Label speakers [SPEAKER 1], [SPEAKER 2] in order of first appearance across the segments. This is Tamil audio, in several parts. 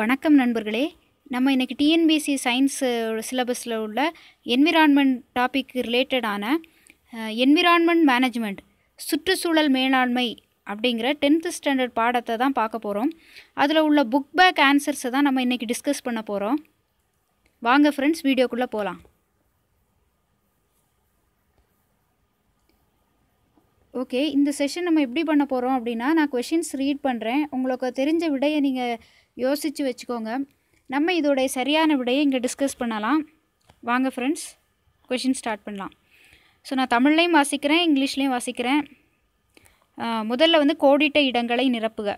[SPEAKER 1] வணக்கம் நண்பர்களே நம்ம இன்றைக்கி டிஎன்பிசி சயின்ஸ் சிலபஸில் உள்ள என்விரான்மெண்ட் டாபிக் ரிலேட்டடான என்விரான்மெண்ட் மேனேஜ்மெண்ட் சுற்றுச்சூழல் மேலாண்மை அப்படிங்கிற டென்த்து ஸ்டாண்டர்ட் பாடத்தை தான் பார்க்க போகிறோம் அதில் உள்ள புக் பேக் ஆன்சர்ஸை தான் நம்ம இன்றைக்கி டிஸ்கஸ் பண்ண போகிறோம் வாங்க ஃப்ரெண்ட்ஸ் வீடியோக்குள்ளே போகலாம் ஓகே இந்த செஷன் நம்ம எப்படி பண்ண போகிறோம் அப்படின்னா நான் கொஷின்ஸ் ரீட் பண்ணுறேன் உங்களுக்கு தெரிஞ்ச விடையை நீங்கள் யோசித்து வச்சுக்கோங்க நம்ம இதோடைய சரியான விடையை இங்கே டிஸ்கஸ் பண்ணலாம் வாங்க ஃப்ரெண்ட்ஸ் கொஷின் ஸ்டார்ட் பண்ணலாம் ஸோ நான் தமிழ்லையும் வாசிக்கிறேன் இங்கிலீஷ்லேயும் வாசிக்கிறேன் முதல்ல வந்து கோடிட்ட இடங்களை நிரப்புக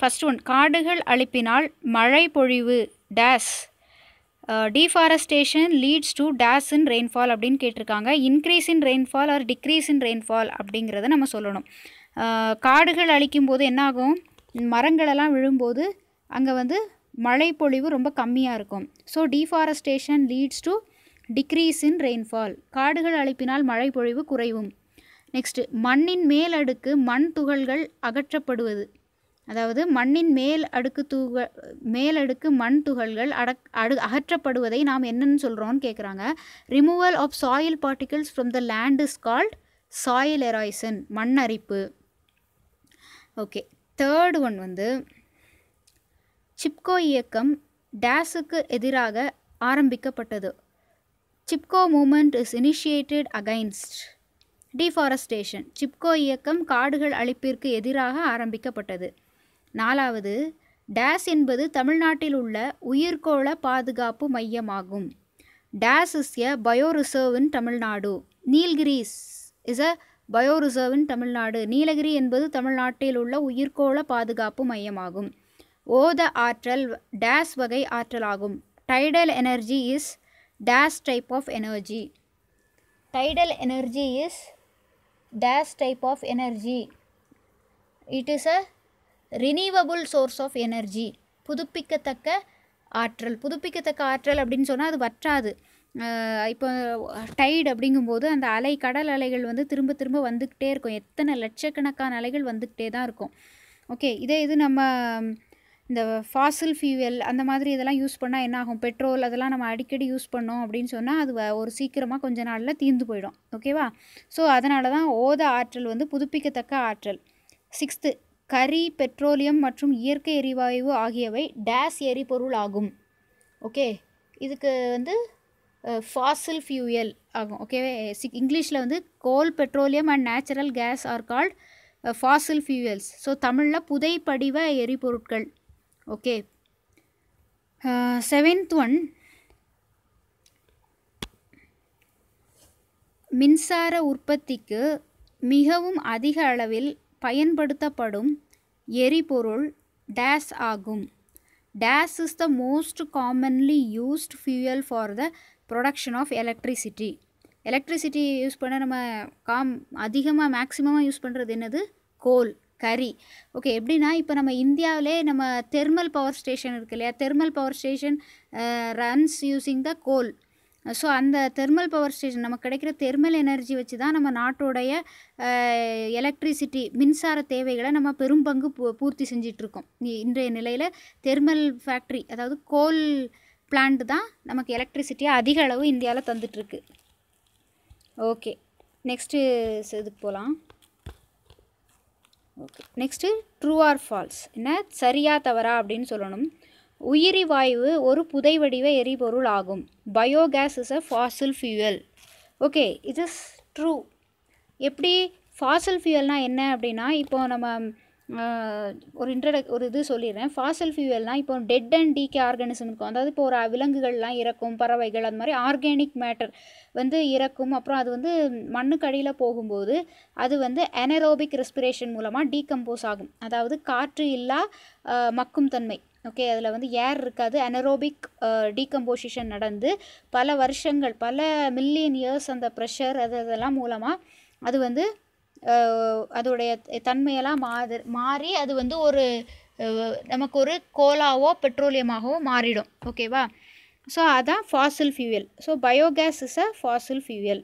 [SPEAKER 1] ஃபஸ்ட் ஒன் காடுகள் அழிப்பினால் மழை பொழிவு dash deforestation leads to dash in rainfall அப்படின்னு கேட்டிருக்காங்க increase in rainfall or decrease in rainfall அப்படிங்கிறத நம்ம சொல்லணும் காடுகள் அழிக்கும் போது என்னாகும் மரங்களெல்லாம் விழும்போது அங்கே வந்து மழைப்பொழிவு ரொம்ப கம்மியாக இருக்கும் so deforestation leads to decrease in rainfall காடுகள் அழிப்பினால் மழைப்பொழிவு குறைவும் நெக்ஸ்ட்டு மண்ணின் மேலடுக்கு மண் துகள்கள் அகற்றப்படுவது அதாவது மண்ணின் மேல் அடுக்கு தூக மேலடுக்கு மண் துகள்கள் அடக் அடு அகற்றப்படுவதை நாம் என்னென்னு சொல்கிறோம்னு கேட்குறாங்க removal of soil particles from the land is called soil erosion மண் அரிப்பு ஓகே தேர்டு ஒன் வந்து சிப்கோ இயக்கம் டேஸுக்கு எதிராக ஆரம்பிக்கப்பட்டது Chipko movement is initiated against deforestation Chipko இயக்கம் காடுகள் அழிப்பிற்கு எதிராக ஆரம்பிக்கப்பட்டது நாலாவது டேஸ் என்பது தமிழ்நாட்டில் உள்ள உயிர்கோள பாதுகாப்பு மையமாகும் dash is a bio reserve in Tamil Nadu Nilgiris is a bio reserve in Tamil Nadu Nilgiri என்பது தமிழ்நாட்டில் உள்ள உயிர்கோள பாதுகாப்பு மையமாகும் ஓத ஆற்றல் டேஸ் வகை ஆற்றலாகும் tidal energy is dash type of energy tidal energy is dash type of energy it is a renewable source of energy புதுப்பிக்கத்தக்க ஆற்றல் புதுப்பிக்கத்தக்க ஆற்றல் அப்படின்னு சொன்னால் அது வற்றாது இப்போ டைடு அப்படிங்கும்போது அந்த அலை கடல் அலைகள் வந்து திரும்ப திரும்ப வந்துக்கிட்டே இருக்கும் எத்தனை லட்சக்கணக்கான அலைகள் வந்துக்கிட்டே தான் இருக்கும் ஓகே இதே இது நம்ம இந்த ஃபாசில் ஃபியூவல் அந்த மாதிரி இதெல்லாம் யூஸ் பண்ணால் என்ன ஆகும் பெட்ரோல் அதெல்லாம் நம்ம அடிக்கடி யூஸ் பண்ணோம் அப்படின்னு சொன்னால் அது ஒரு சீக்கிரமாக கொஞ்ச நாளில் தீர்ந்து போயிடும் ஓகேவா ஸோ அதனால தான் ஓத ஆற்றல் வந்து புதுப்பிக்கத்தக்க ஆற்றல் சிக்ஸ்த்து கரி பெட்ரோலியம் மற்றும் இயற்கை எரிவாயு ஆகியவை டேஸ் எரிபொருள் ஆகும் ஓகே இதுக்கு வந்து ஃபாசில் ஃபியூயல் ஆகும் ஓகேவே இங்கிலீஷில் வந்து coal petroleum and natural gas are called fossil fuels so தமிழில் புதைப்படிவ எரிபொருட்கள் ஓகே செவன்த் ஒன் மின்சார உற்பத்திக்கு மிகவும் அதிக அளவில் பயன்படுத்தப்படும் எரிபொருள் டேஸ் ஆகும் dash is the most commonly used fuel for the production of electricity electricity use பண்ண நம்ம காம் அதிகமாக மேக்ஸிமமாக யூஸ் பண்ணுறது என்னது கோல் கரி ஓகே எப்படின்னா இப்போ நம்ம இந்தியாவிலே நம்ம தெர்மல் பவர் ஸ்டேஷன் இருக்கு இல்லையா thermal power station runs using the coal so அந்த தெர்மல் பவர் ஸ்டேஷன் நமக்கு கிடைக்கிற தெர்மல் எனர்ஜி வச்சு தான் நம்ம நாட்டோடைய எலக்ட்ரிசிட்டி மின்சார தேவைகளை நம்ம பெரும்பங்கு பூர்த்தி செஞ்சிட்ருக்கோம் இன்றைய நிலையில் தெர்மல் ஃபேக்ட்ரி அதாவது கோல் பிளான்ட் தான் நமக்கு எலக்ட்ரிசிட்டியை அதிக அளவு இந்தியாவில் தந்துட்டுருக்கு ஓகே நெக்ஸ்ட்டு இதுக்கு போகலாம் okay next true or false என்ன சரியா தவறா அப்படின்னு சொல்லணும் உயிரி வாயு ஒரு புதை வடிவ எரிபொருள் ஆகும் biogas is a fossil fuel okay it is true எப்படி ஃபாசில் ஃபியூவல்னால் என்ன அப்படின்னா இப்போது நம்ம ஒரு இன்ட்ரட் ஒரு இது சொல்லிடுறேன் ஃபாசல் ஃபியூவல்னால் இப்போ டெட் அண்ட் டீகே ஆர்கானிசம் இருக்கும் அதாவது இப்போ ஒரு விலங்குகள்லாம் இறக்கும் பறவைகள் அது மாதிரி ஆர்கானிக் மேட்டர் வந்து இறக்கும் அப்புறம் அது வந்து மண்ணுக்கடியில் போகும்போது அது வந்து அனரோபிக் ரெஸ்பிரேஷன் மூலமாக டீகம்போஸ் ஆகும் அதாவது காற்று இல்லா மக்கும் தன்மை ஓகே அதில் வந்து ஏர் இருக்காது அனரோபிக் டீகம்போசிஷன் நடந்து பல வருஷங்கள் பல மில்லியன் இயர்ஸ் அந்த ப்ரெஷர் அது அதெல்லாம் மூலமாக அது வந்து அதோடைய தன்மையெல்லாம் மாறு மாறி அது வந்து ஒரு நமக்கு ஒரு கோலாவோ பெட்ரோலியமாகவோ மாறிடும் ஓகேவா ஸோ அதான் fossil fuel so biogas is a fossil fuel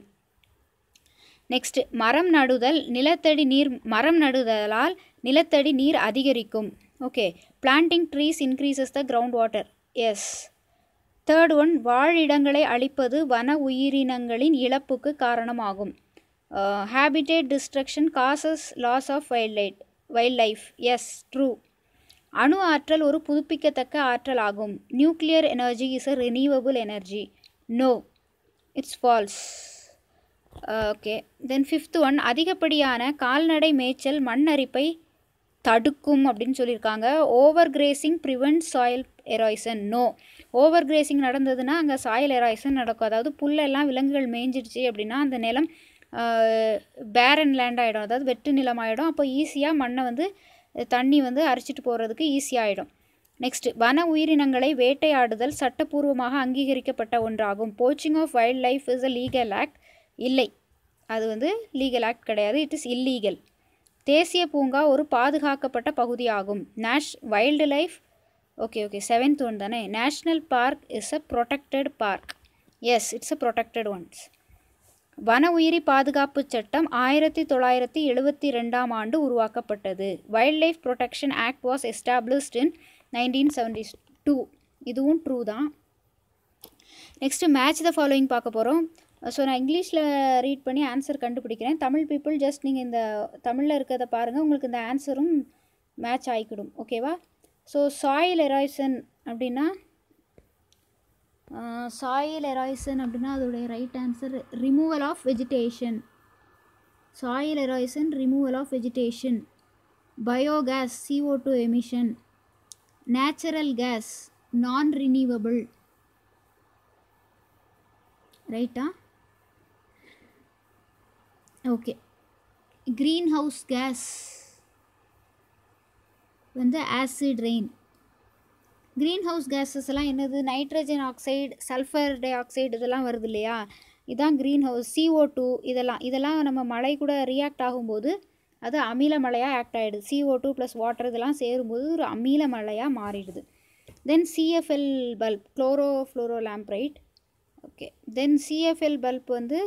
[SPEAKER 1] next மரம் நடுதல் நிலத்தடி நீர் மரம் நடுதலால் நிலத்தடி நீர் அதிகரிக்கும் okay planting trees increases the ground water yes third one வாழிடங்களை அழிப்பது வன உயிரினங்களின் இழப்புக்கு காரணமாகும் habitat destruction causes loss of wild light wild life yes true அணு ஆற்றல் ஒரு புதுப்பிக்கத்தக்க ஆற்றல் ஆகும் nuclear energy is a renewable energy no it's false okay then fifth one அதிகப்படியான கால்நடை மேய்ச்சல் மண் அரிப்பை தடுக்கும் அப்படின்னு சொல்லியிருக்காங்க over grazing prevent soil erosion no over grazing நடந்ததுன்னா அங்கே சாயில் எராய்சன் நடக்கும் அதாவது புல்லெல்லாம் விலங்குகள் மேய்ஞ்சிடுச்சு அப்படின்னா அந்த நிலம் பேரன் லேண்ட் ஆகிடும் அதாவது வெட்டு நிலம் ஆகிடும் அப்போ ஈஸியாக மண்ணை வந்து தண்ணி வந்து அரைச்சிட்டு போகிறதுக்கு ஈஸியாகிடும் நெக்ஸ்ட் வன உயிரினங்களை வேட்டையாடுதல் சட்டப்பூர்வமாக அங்கீகரிக்கப்பட்ட ஒன்றாகும் poaching of wild life is a legal act இல்லை அது வந்து லீகல் ஆக்ட் கிடையாது இட் இஸ் இல்லீகல் தேசிய பூங்கா ஒரு பாதுகாக்கப்பட்ட பகுதியாகும் நேஷ் wild life okay okay seventh one தானே national park is a protected park yes it's a protected ones வன உயிரி பாதுகாப்பு சட்டம் ஆயிரத்தி தொள்ளாயிரத்தி எழுபத்தி ரெண்டாம் ஆண்டு உருவாக்கப்பட்டது wild life protection act was established in nineteen seventy two இதுவும் ட்ரூ தான் நெக்ஸ்ட்டு மேட்ச் த ஃபாலோயிங் பார்க்க போகிறோம் ஸோ நான் இங்கிலீஷில் ரீட் பண்ணி ஆன்சர் கண்டுபிடிக்கிறேன் தமிழ் பீப்புள் ஜஸ்ட் நீங்கள் இந்த தமிழில் இருக்கிறத பாருங்கள் உங்களுக்கு இந்த ஆன்சரும் மேட்ச் ஆகிக்கிடும் ஓகேவா ஸோ சாயில் எராய்சன் அப்படின்னா சாயில் எராய்சன் அப்படின்னா அதோடைய right answer removal of vegetation soil erosion removal of vegetation biogas CO two emission natural gas non renewable ரைட்டா ஓகே க்ரீன் ஹவுஸ் கேஸ் வந்து acid rain green house gases எல்லாம் என்னது nitrogen oxide sulphur dioxide இதெல்லாம் வருது இல்லையா இதான் க்ரீன் ஹவுஸ் சிஓ டூ இதெல்லாம் இதெல்லாம் நம்ம மழை கூட ரியாக்ட் ஆகும்போது அது அமில மழையாக ஆக்ட் ஆகிடுது சிஓ டூ ப்ளஸ் வாட்டர் இதெல்லாம் சேரும்போது ஒரு அமில மழையாக மாறிடுது then CFL bulb chloro fluoro lamp right okay then CFL bulb வந்து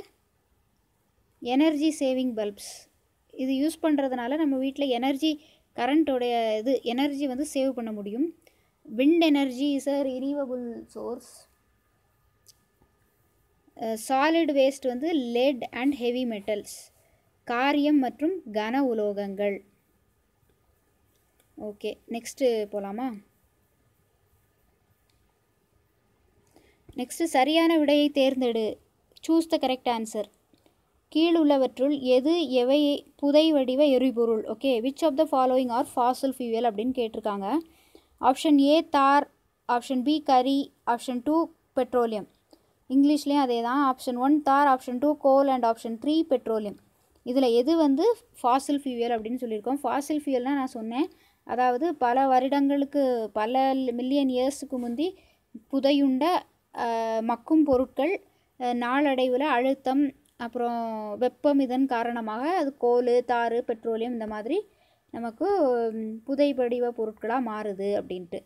[SPEAKER 1] எனர்ஜி சேவிங் பல்ப்ஸ் இது யூஸ் பண்ணுறதுனால நம்ம வீட்டில் எனர்ஜி கரண்ட்டோடைய இது எனர்ஜி வந்து சேவ் பண்ண முடியும் wind energy is a renewable source solid waste வந்து லெட் அண்ட் ஹெவி மெட்டல்ஸ் காரியம் மற்றும் கன உலோகங்கள் ஓகே நெக்ஸ்ட்டு போகலாமா நெக்ஸ்ட்டு சரியான விடையை தேர்ந்தெடு சூஸ் த கரெக்ட் ஆன்சர் கீழுள்ளவற்றுள் எது எவை புதை வடிவ எரிபொருள் okay which of the following are fossil fuel அப்படின்னு கேட்டிருக்காங்க ஆப்ஷன் ஏ தார் ஆப்ஷன் பி கரி ஆப்ஷன் டூ பெட்ரோலியம் இங்கிலீஷ்லேயும் அதே தான் option one tar option two coal and option three petroleum இதில் எது வந்து ஃபாசல் ஃபியூவல் அப்படின்னு சொல்லியிருக்கோம் ஃபாசல் ஃபியூவல்னால் நான் சொன்னேன் அதாவது பல வருடங்களுக்கு பல மில்லியன் இயர்ஸுக்கு முந்தி புதையுண்ட மக்கும் பொருட்கள் நாளடைவில் அழுத்தம் அப்புறம் வெப்பம் இதன் காரணமாக அது கோல் தார் பெட்ரோலியம் இந்த மாதிரி நமக்கு புதை படிவ பொருட்களாக மாறுது அப்படின்ட்டு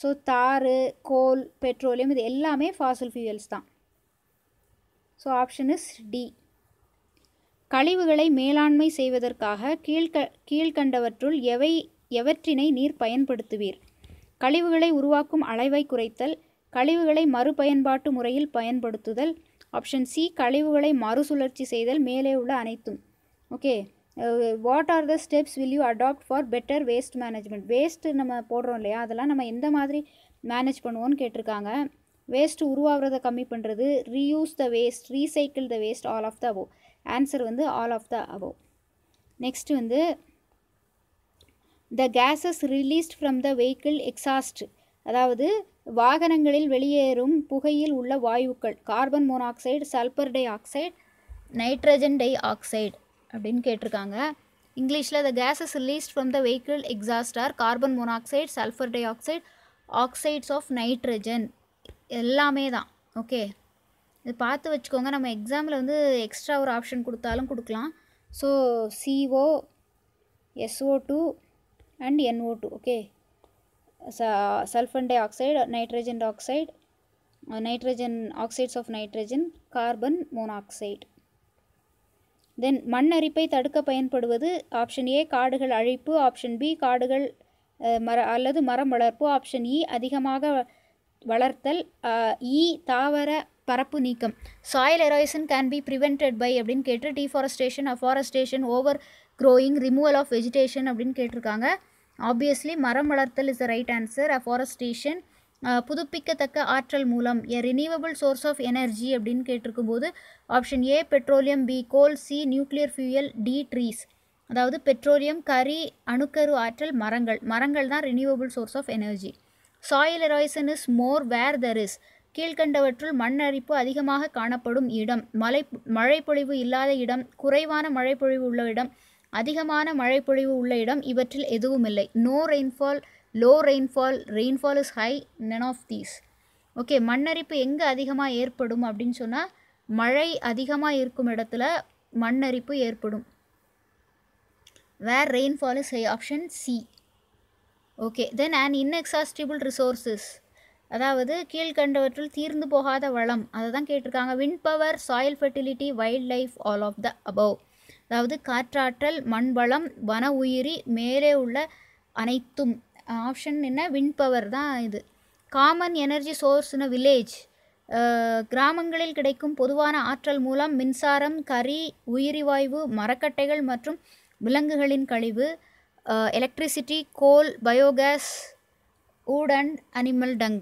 [SPEAKER 1] ஸோ தார் கோல் பெட்ரோலியம் இது எல்லாமே ஃபாசல் ஃபியூயல்ஸ் தான் ஸோ ஆப்ஷன் இஸ் டி கழிவுகளை மேலாண்மை செய்வதற்காக கீழ்க கீழ்கண்டவற்றுள் எவை எவற்றினை நீர் பயன்படுத்துவீர் கழிவுகளை உருவாக்கும் அளவை குறைத்தல் கழிவுகளை மறுபயன்பாட்டு முறையில் பயன்படுத்துதல் ஆப்ஷன் சி கழிவுகளை மறுசுழற்சி செய்தல் மேலே உள்ள அனைத்தும் okay what are the steps will you adopt for better waste management waste நம்ம போடுறோம் இல்லையா அதெல்லாம் நம்ம எந்த மாதிரி மேனேஜ் பண்ணுவோன்னு கேட்டிருக்காங்க வேஸ்ட்டு உருவாகிறத கம்மி பண்ணுறது reuse the waste recycle the waste all of the above answer வந்து all of the above next வந்து the gases released from the vehicle exhaust அதாவது வாகனங்களில் வெளியேறும் புகையில் உள்ள வாயுக்கள் carbon monoxide sulphur dioxide nitrogen dioxide அப்படின்னு கேட்டிருக்காங்க இங்கிலீஷில் the gases released from the vehicle exhaust are carbon monoxide sulphur dioxide oxides of nitrogen எல்லாமே தான் ஓகே இது பார்த்து வச்சுக்கோங்க நம்ம எக்ஸாமில் வந்து எக்ஸ்ட்ரா ஒரு ஆப்ஷன் கொடுத்தாலும் கொடுக்கலாம் so CO SO two and NO two okay sulphur sulphur dioxide nitrogen oxide nitrogen oxides of nitrogen carbon monoxide then மண் அரிப்பை தடுக்க பயன்படுவது ஆப்ஷன் ஏ காடுகள் அழிப்பு ஆப்ஷன் பி காடுகள் மர அல்லது மரம் வளர்ப்பு ஆப்ஷன் இ e, அதிகமாக வளர்த்தல் இ e, தாவர பரப்பு நீக்கம் soil erosion can be prevented by அப்படின்னு கேட்டு deforestation afforestation over growing removal of vegetation அப்படின்னு கேட்டிருக்காங்க ஆப்வியஸ்லி மரம் வளர்த்தல் is the right answer afforestation புதுப்பிக்கத்தக்க ஆற்றல் மூலம் a renewable source of energy அப்படின்னு கேட்டிருக்கும் போது option A petroleum B coal C nuclear fuel D trees அதாவது பெட்ரோலியம் கரி அணுக்கரு ஆற்றல் மரங்கள் மரங்கள் தான் renewable source of energy soil erosion is more where there is கீழ்கண்டவற்றுள் மண் அரிப்பு அதிகமாக காணப்படும் இடம் மலை மழைப்பொழிவு இல்லாத இடம் குறைவான மழைப்பொழிவு உள்ள இடம் அதிகமான மழைப்பொழிவு உள்ள இடம் இவற்றில் எதுவும் இல்லை no rainfall low rainfall rainfall is high none of these okay மண்ணரிப்பு எங்கே அதிகமாக ஏற்படும் அப்படின்னு சொன்னால் மழை அதிகமாக இருக்கும் இடத்துல மண்ணரிப்பு ஏற்படும் where rainfall is high option C okay then and inexhaustible resources அதாவது கீழ்கண்டவற்றில் தீர்ந்து போகாத வளம் அதை தான் கேட்டிருக்காங்க wind power soil fertility wild life all of the above அதாவது காற்றாற்றல் மண்வளம் வன உயிரி மேலே உள்ள அனைத்தும் ஆப்ஷன் என்ன வின் பவர் தான் இது காமன் எனர்ஜி சோர்ஸ்னு வில்லேஜ் கிராமங்களில் கிடைக்கும் பொதுவான ஆற்றல் மூலம் மின்சாரம் கறி உயிரிவாய்வு மரக்கட்டைகள் மற்றும் விலங்குகளின் கழிவு electricity coal biogas wood and animal dung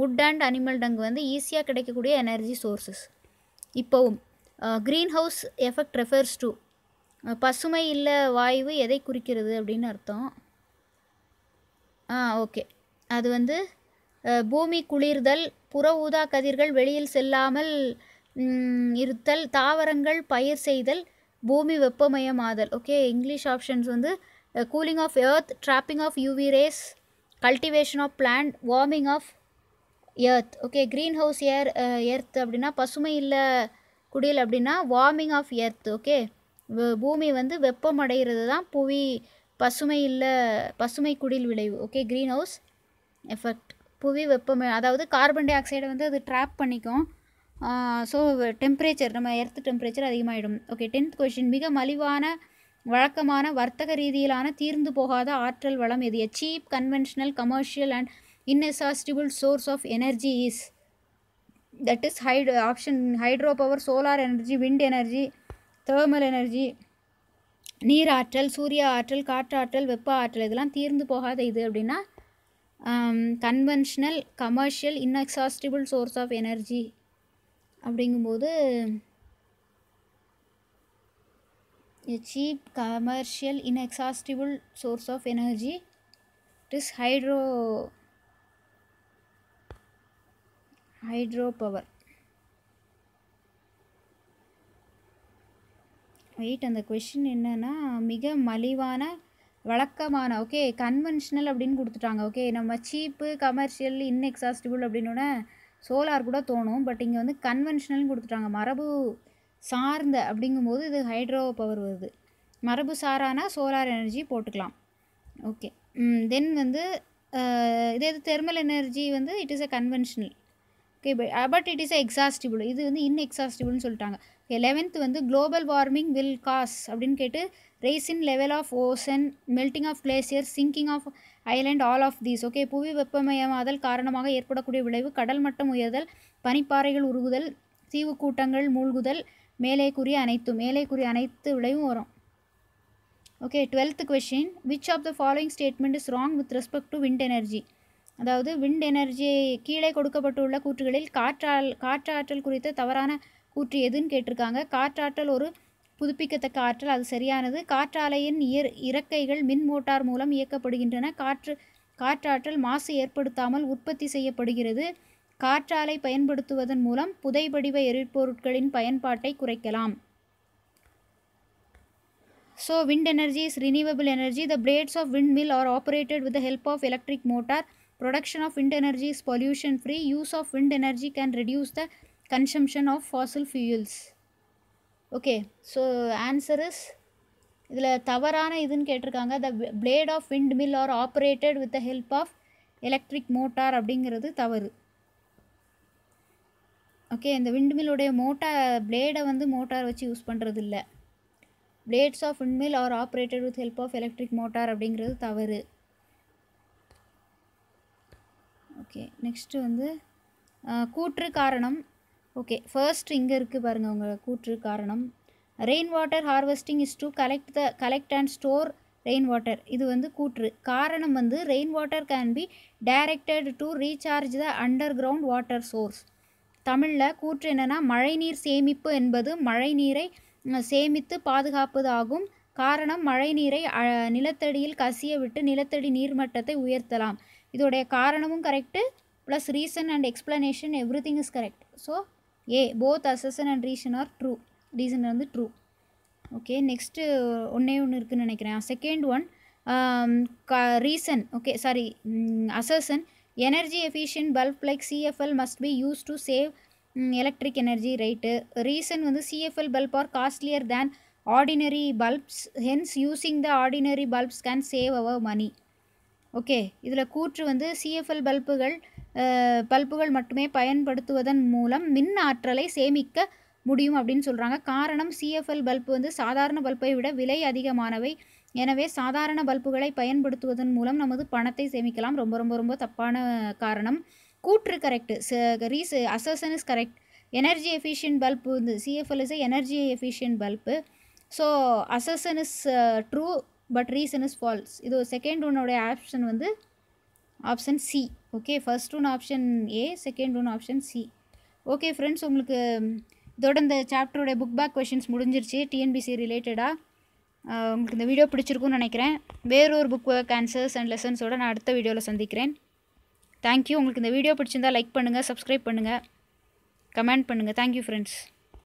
[SPEAKER 1] wood and animal dung வந்து ஈஸியாக கிடைக்கக்கூடிய எனர்ஜி சோர்ஸஸ் இப்போவும் green house effect refers to பசுமை இல்லை வாயு எதை குறிக்கிறது அப்படின்னு அர்த்தம் ஆ ஓகே அது வந்து பூமி குளிர்தல் புற ஊதா கதிர்கள் வெளியில் செல்லாமல் இருத்தல் தாவரங்கள் பயிர் செய்தல் பூமி வெப்பமயமாதல் ஓகே இங்கிலீஷ் ஆப்ஷன்ஸ் வந்து cooling of earth trapping of UV rays cultivation of plant warming of earth okay green house air earth அப்படின்னா பசுமை இல்லை குடியில் அப்படின்னா வார்மிங் ஆஃப் எர்த் ஓகே பூமி வந்து அடைகிறது தான் புவி பசுமை இல்லை பசுமை குடில் விளைவு ஓகே க்ரீன் ஹவுஸ் எஃபெக்ட் புவி வெப்பம் அதாவது கார்பன் டை ஆக்சைடை வந்து அது ட்ராப் பண்ணிக்கும் ஸோ டெம்பரேச்சர் நம்ம எர்த் டெம்பரேச்சர் அதிகமாகிடும் ஓகே டென்த் கொஷின் மிக மலிவான வழக்கமான வர்த்தக ரீதியிலான தீர்ந்து போகாத ஆற்றல் வளம் எது cheap conventional commercial and inexhaustible source of energy is that is ஹைட் option hydro power solar energy wind energy thermal energy நீர் ஆற்றல் சூரிய ஆற்றல் காற்றாற்றல் வெப்ப ஆற்றல் இதெல்லாம் தீர்ந்து போகாத இது அப்படின்னா conventional commercial inexhaustible source of energy அப்படிங்கும்போது cheap commercial inexhaustible source of energy it is hydro hydro power wait அந்த கொஷின் என்னென்னா மிக மலிவான வழக்கமான ஓகே கன்வென்ஷனல் அப்படின்னு கொடுத்துட்டாங்க ஓகே நம்ம சீப்பு கமர்ஷியல் இன்எக்ஸாஸ்டிபிள் அப்படின்னோடனே சோலார் கூட தோணும் பட் இங்கே வந்து கன்வென்ஷனல்னு கொடுத்துட்டாங்க மரபு சார்ந்த அப்படிங்கும்போது இது ஹைட்ரோ பவர் வருது மரபு சாரானா சோலார் எனர்ஜி போட்டுக்கலாம் ஓகே தென் வந்து இதே இது தெர்மல் எனர்ஜி வந்து it is a conventional okay but it is exhaustible இது வந்து இன்எக்ஸாஸ்டிபிள்னு சொல்லிட்டாங்க லெவன்த் வந்து குளோபல் வார்மிங் வில் காஸ் அப்படின்னு கேட்டு raising in level of ocean melting of glacier sinking of island all of these okay புவி வெப்பமயமாதல் காரணமாக ஏற்படக்கூடிய விளைவு கடல் மட்டம் உயர்தல் பனிப்பாறைகள் உருகுதல் தீவு கூட்டங்கள் மூழ்குதல் மேலே கூறிய அனைத்து மேலே கூறிய அனைத்து விளைவும் வரும் okay twelfth question which of the following statement is wrong with respect to wind energy அதாவது விண்ட் எனர்ஜி கீழே கொடுக்கப்பட்டுள்ள கூற்றுகளில் காற்றால் காற்றாற்றல் குறித்த தவறான எதுன்னு கேட்டிருக்காங்க காற்றாற்றல் ஒரு புதுப்பிக்கத்தக்க ஆற்றல் அது சரியானது காற்றாலையின் இயற் இறக்கைகள் மின் மோட்டார் மூலம் இயக்கப்படுகின்றன காற்று காற்றாற்றல் மாசு ஏற்படுத்தாமல் உற்பத்தி செய்யப்படுகிறது காற்றாலை பயன்படுத்துவதன் மூலம் புதைபடிவ எரிபொருட்களின் பயன்பாட்டை குறைக்கலாம் so wind energy is renewable energy the blades of wind mill are operated with the help of electric motor production of wind energy is pollution free use of wind energy can reduce the consumption of fossil fuels okay so answer is இதில் தவறான இதுன்னு கேட்டிருக்காங்க the blade of wind mill are operated with the help of electric motor அப்படிங்கிறது தவறு ஓகே இந்த விண்ட் மில்லுடைய மோட்டார் பிளேடை வந்து மோட்டார் வச்சு யூஸ் பண்ணுறது இல்லை blades of wind mill are operated with help of electric motor அப்படிங்கிறது தவறு ஓகே நெக்ஸ்ட்டு வந்து கூற்று காரணம் ஓகே ஃபர்ஸ்ட் இங்கே இருக்குது பாருங்கள் உங்கள் கூற்று காரணம் rain water harvesting is to collect the collect and store rain water இது வந்து கூற்று காரணம் வந்து rain water can be directed to recharge the under ground water source தமிழில் கூற்று என்னென்னா மழைநீர் சேமிப்பு என்பது மழைநீரை சேமித்து பாதுகாப்பது ஆகும் காரணம் மழைநீரை நிலத்தடியில் கசிய விட்டு நிலத்தடி நீர்மட்டத்தை உயர்த்தலாம் இதோடைய காரணமும் correct plus reason and explanation every thing is correct so A both assertion and reason are true reason வந்து ட்ரூ ஓகே நெக்ஸ்ட்டு ஒன்றே ஒன்று இருக்குதுன்னு நினைக்கிறேன் செகண்ட் ஒன் க reason okay sorry assertion energy efficient bulb like CFL must be use to save electric energy right reason வந்து CFL bulb are costlier than ordinary bulbs hence using the ordinary bulbs can save our money okay இதில் கூற்று வந்து சிஎஃப்எல் பல்புகள் பல்புகள் மட்டுமே பயன்படுத்துவதன் மூலம் மின் ஆற்றலை சேமிக்க முடியும் அப்படின்னு சொல்கிறாங்க காரணம் சிஎஃப்எல் பல்பு வந்து சாதாரண பல்பை விட விலை அதிகமானவை எனவே சாதாரண பல்புகளை பயன்படுத்துவதன் மூலம் நமது பணத்தை சேமிக்கலாம் ரொம்ப ரொம்ப ரொம்ப தப்பான காரணம் கூற்று கரெக்டு ரீஸ் assertion is correct energy efficient bulb வந்து CFL is energy efficient bulb so assertion is true but reason is false இது செகண்ட் ஒன்னோடைய ஆப்ஷன் வந்து ஆப்ஷன் சி ஓகே ஃபர்ஸ்ட் ஒன்று ஆப்ஷன் ஏ செகண்ட் ஒன்று ஆப்ஷன் சி ஓகே ஃப்ரெண்ட்ஸ் உங்களுக்கு இதோட இந்த சாப்டருடைய புக் பேக் கொஷின்ஸ் முடிஞ்சிருச்சு டிஎன்பிசி ரிலேட்டடாக உங்களுக்கு இந்த வீடியோ பிடிச்சிருக்குன்னு நினைக்கிறேன் வேறொரு புக் ஒர்க் ஆன்சர்ஸ் அண்ட் லெசன்ஸோடு நான் அடுத்த வீடியோவில் சந்திக்கிறேன் தேங்க்யூ உங்களுக்கு இந்த வீடியோ பிடிச்சிருந்தால் லைக் பண்ணுங்கள் சப்ஸ்கிரைப் பண்ணுங்கள் கமெண்ட் பண்ணுங்கள் தேங்க்யூ ஃப்ரெண்ட்ஸ்